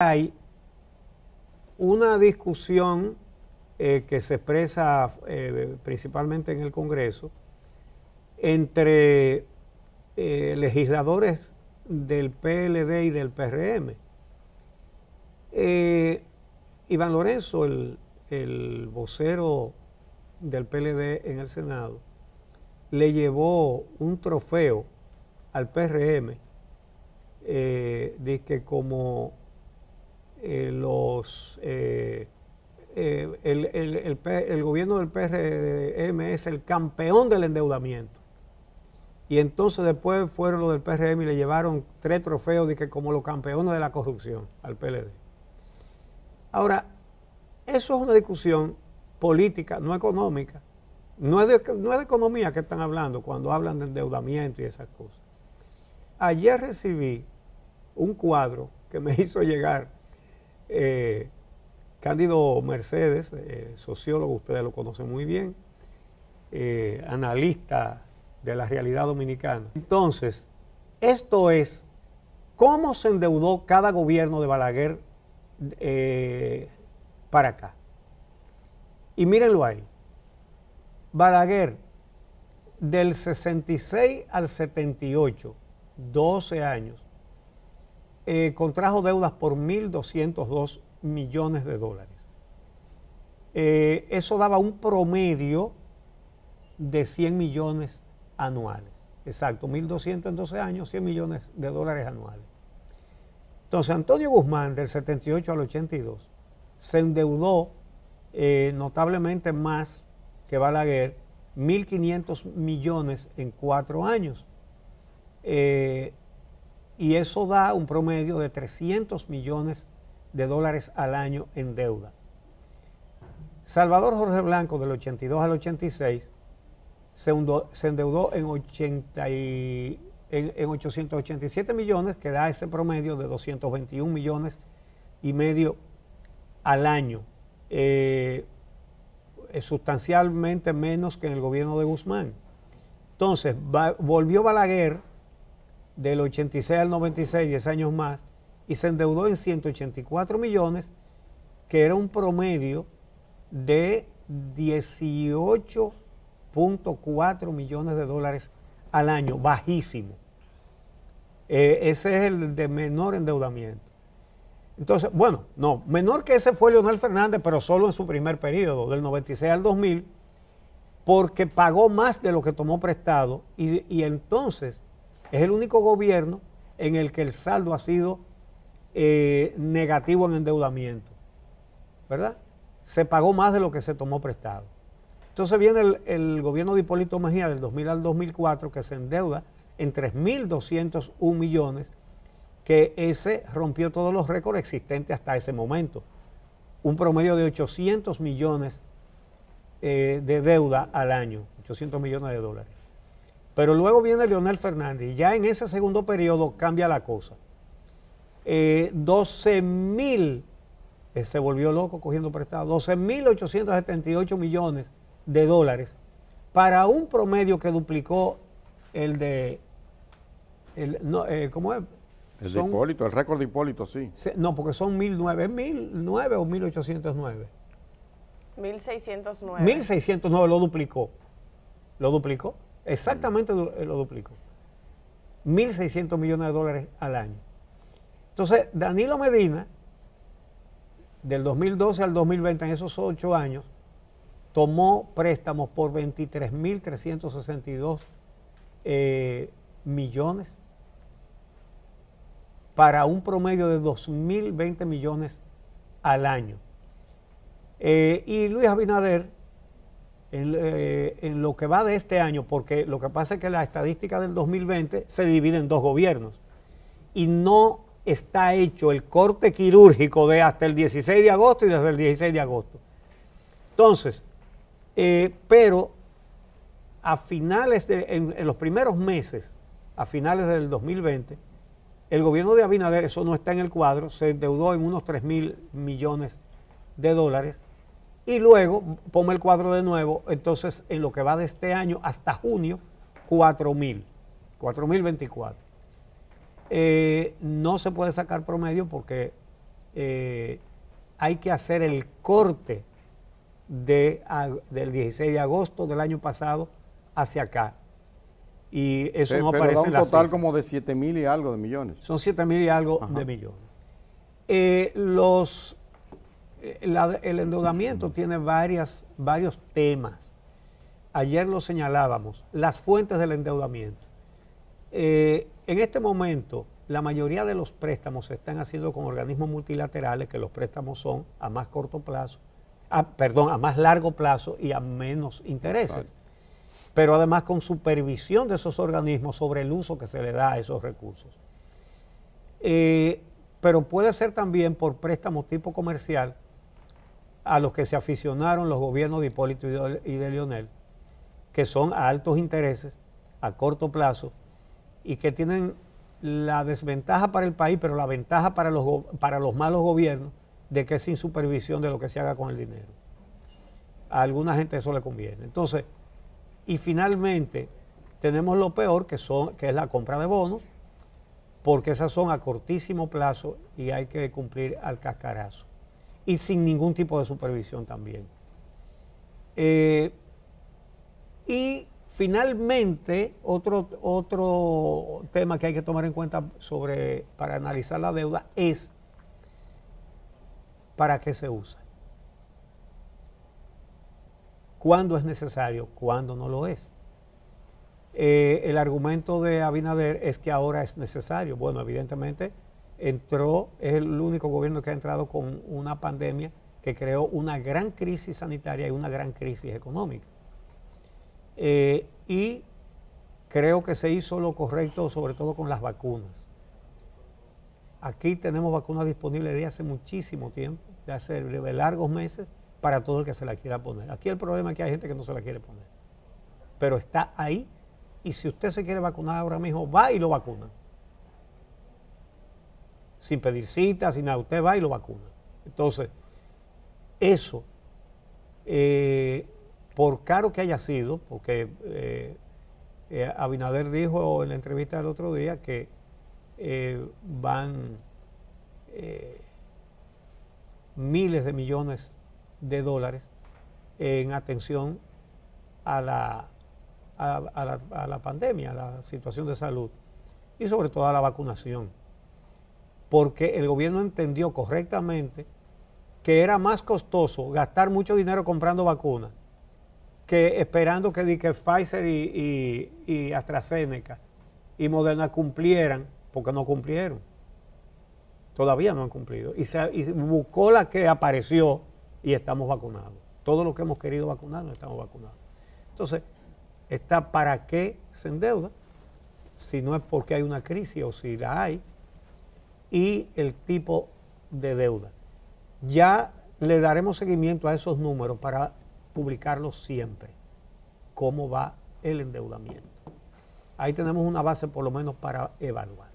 hay una discusión eh, que se expresa eh, principalmente en el Congreso entre eh, legisladores del PLD y del PRM. Iván Lorenzo, el, vocero del PLD en el Senado, le llevó un trofeo al PRM, dice como eh, los, eh, eh, el, gobierno del PRM es el campeón del endeudamiento. Y entonces después fueron los del PRM y le llevaron tres trofeos de que como los campeones de la corrupción al PLD. Ahora, eso es una discusión política, no económica. No no es de economía que están hablando cuando hablan de endeudamiento y esas cosas. Ayer recibí un cuadro que me hizo llegar eh, Cándido Mercedes, eh, sociólogo, ustedes lo conocen muy bien, eh, analista de la realidad dominicana. Entonces, esto es cómo se endeudó cada gobierno de Balaguer para acá. Y mírenlo ahí. Balaguer, del 66 al 78, 12 años, eh, contrajo deudas por 1.202 millones de dólares. Eh, eso daba un promedio de 100 millones anuales. Exacto, 1.200 en 12 años, 100 millones de dólares anuales. Entonces, Antonio Guzmán, del 78 al 82, se endeudó eh, notablemente más que Balaguer, 1.500 millones en cuatro años y eso da un promedio de 300 millones de dólares al año en deuda. Salvador Jorge Blanco del 82 al 86 se, endeudó en, 887 millones, que da ese promedio de 221 millones y medio al año, eh, eh, sustancialmente menos que en el gobierno de Guzmán. Entonces, volvió Balaguer del 86 al 96, 10 años más, y se endeudó en 184 millones, que era un promedio de 18.4 millones de dólares al año, bajísimo. Eh, ese es el de menor endeudamiento. Entonces, bueno, no, menor que ese fue Leonel Fernández, pero solo en su primer periodo, del 96 al 2000, porque pagó más de lo que tomó prestado y entonces es el único gobierno en el que el saldo ha sido eh, negativo en endeudamiento, ¿verdad? Se pagó más de lo que se tomó prestado. Entonces viene el, gobierno de Hipólito Mejía del 2000 al 2004 que se endeuda en 3.201 millones, que ese rompió todos los récords existentes hasta ese momento. Un promedio de 800 millones eh, de deuda al año, 800 millones de dólares. Pero luego viene Leonel Fernández y ya en ese segundo periodo cambia la cosa. 12 eh, mil, eh, se volvió loco cogiendo prestado, mil 878 millones de dólares para un promedio que duplicó el de, eh, ¿cómo es? El de Hipólito, el récord de Hipólito, sí. no, porque son nueve, es nueve o 1.809. 1.609. 1.609 lo duplicó. Lo duplicó. Exactamente lo eh, duplicó. 1.600 millones de dólares al año. Entonces, Danilo Medina, del 2012 al 2020, en esos ocho años, tomó préstamos por 23.362 eh, millones para un promedio de 2.020 millones al año. Eh, y Luis Abinader eh, en, lo que va de este año, porque lo que pasa es que la estadística del 2020 se divide en dos gobiernos y no está hecho el corte quirúrgico de hasta el 16 de agosto y desde el 16 de agosto. Entonces, eh, pero a finales, de, en, en los primeros meses, a finales del 2020, el gobierno de Abinader, eso no está en el cuadro, se endeudó en unos 3 mil millones de dólares y luego, pongo el cuadro de nuevo, entonces en lo que va de este año hasta junio, 4.000, 4.024. Eh, no se puede sacar promedio porque eh, hay que hacer el corte de, ah, del 16 de agosto del año pasado hacia acá. Y eso no aparece pero un total como de 7 mil y algo de millones. Son 7 mil y algo de millones. Eh, los eh, el endeudamiento tiene varias, varios temas. Ayer lo señalábamos, las fuentes del endeudamiento. Eh, en este momento, la mayoría de los préstamos se están haciendo con organismos multilaterales, que los préstamos son a más corto plazo, perdón, a más largo plazo y a menos intereses. Pero además con supervisión de esos organismos sobre el uso que se le da a esos recursos. Eh, pero puede ser también por préstamo tipo comercial, a los que se aficionaron los gobiernos de Hipólito y de Lionel, que son a altos intereses, a corto plazo, y que tienen la desventaja para el país, pero la ventaja para los, para los malos gobiernos de que es sin supervisión de lo que se haga con el dinero. A alguna gente eso le conviene. Entonces, y finalmente tenemos lo peor, que, son, que es la compra de bonos, porque esas son a cortísimo plazo y hay que cumplir al cascarazo y sin ningún tipo de supervisión también. Eh, y finalmente, otro, otro tema que hay que tomar en cuenta sobre, para analizar la deuda es para qué se usa. Cuándo es necesario, cuándo no lo es. Eh, el argumento de Abinader es que ahora es necesario. Bueno, evidentemente entró, es el único gobierno que ha entrado con una pandemia que creó una gran crisis sanitaria y una gran crisis económica. Eh, y creo que se hizo lo correcto, sobre todo con las vacunas. Aquí tenemos vacunas disponibles de hace muchísimo tiempo, de hace largos meses, para todo el que se la quiera poner. Aquí el problema es que hay gente que no se la quiere poner, pero está ahí y si usted se quiere vacunar ahora mismo, va y lo vacuna sin pedir cita, sin nada. Usted va y lo vacuna. Entonces, eso, eh, por caro que haya sido, porque eh, eh, Abinader dijo en la entrevista del otro día que van miles de millones de dólares en atención a la, a, la, a la pandemia, a la situación de salud y sobre todo a la vacunación porque el gobierno entendió correctamente que era más costoso gastar mucho dinero comprando vacunas que esperando que, Pfizer y, y AstraZeneca y Moderna cumplieran, porque no cumplieron. Todavía no han cumplido. Y, se, buscó la que apareció y estamos vacunados. Todos los que hemos querido vacunar no estamos vacunados. Entonces, está para qué se endeuda si no es porque hay una crisis o si la hay y el tipo de deuda. Ya le daremos seguimiento a esos números para publicarlos siempre, cómo va el endeudamiento. Ahí tenemos una base por lo menos para evaluar.